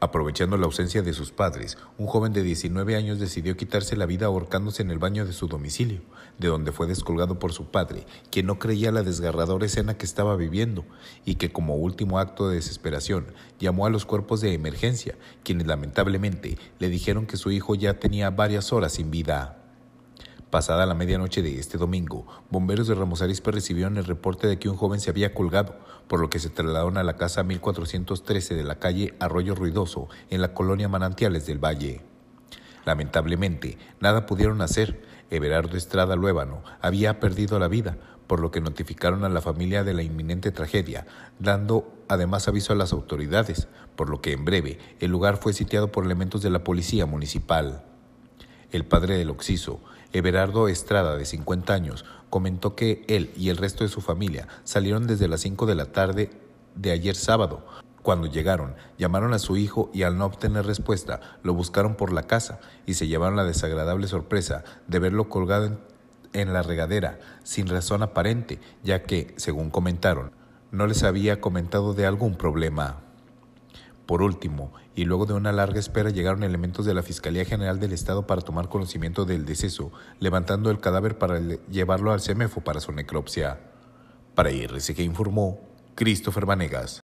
Aprovechando la ausencia de sus padres, un joven de 19 años decidió quitarse la vida ahorcándose en el baño de su domicilio, de donde fue descolgado por su padre, quien no creía la desgarradora escena que estaba viviendo y que como último acto de desesperación llamó a los cuerpos de emergencia, quienes lamentablemente le dijeron que su hijo ya tenía varias horas sin vida. Pasada la medianoche de este domingo, bomberos de Ramos Arispe recibieron el reporte de que un joven se había colgado, por lo que se trasladaron a la casa 1413 de la calle Arroyo Ruidoso, en la colonia Manantiales del Valle. Lamentablemente, nada pudieron hacer. Everardo Estrada Luébano había perdido la vida, por lo que notificaron a la familia de la inminente tragedia, dando además aviso a las autoridades, por lo que en breve el lugar fue sitiado por elementos de la policía municipal. El padre del oxiso, Everardo Estrada, de 50 años, comentó que él y el resto de su familia salieron desde las 5 de la tarde de ayer sábado. Cuando llegaron, llamaron a su hijo y al no obtener respuesta, lo buscaron por la casa y se llevaron la desagradable sorpresa de verlo colgado en la regadera, sin razón aparente, ya que, según comentaron, no les había comentado de algún problema. Por último, y luego de una larga espera llegaron elementos de la Fiscalía General del Estado para tomar conocimiento del deceso, levantando el cadáver para llevarlo al CEMEFO para su necropsia. Para IRCG informó Christopher Vanegas.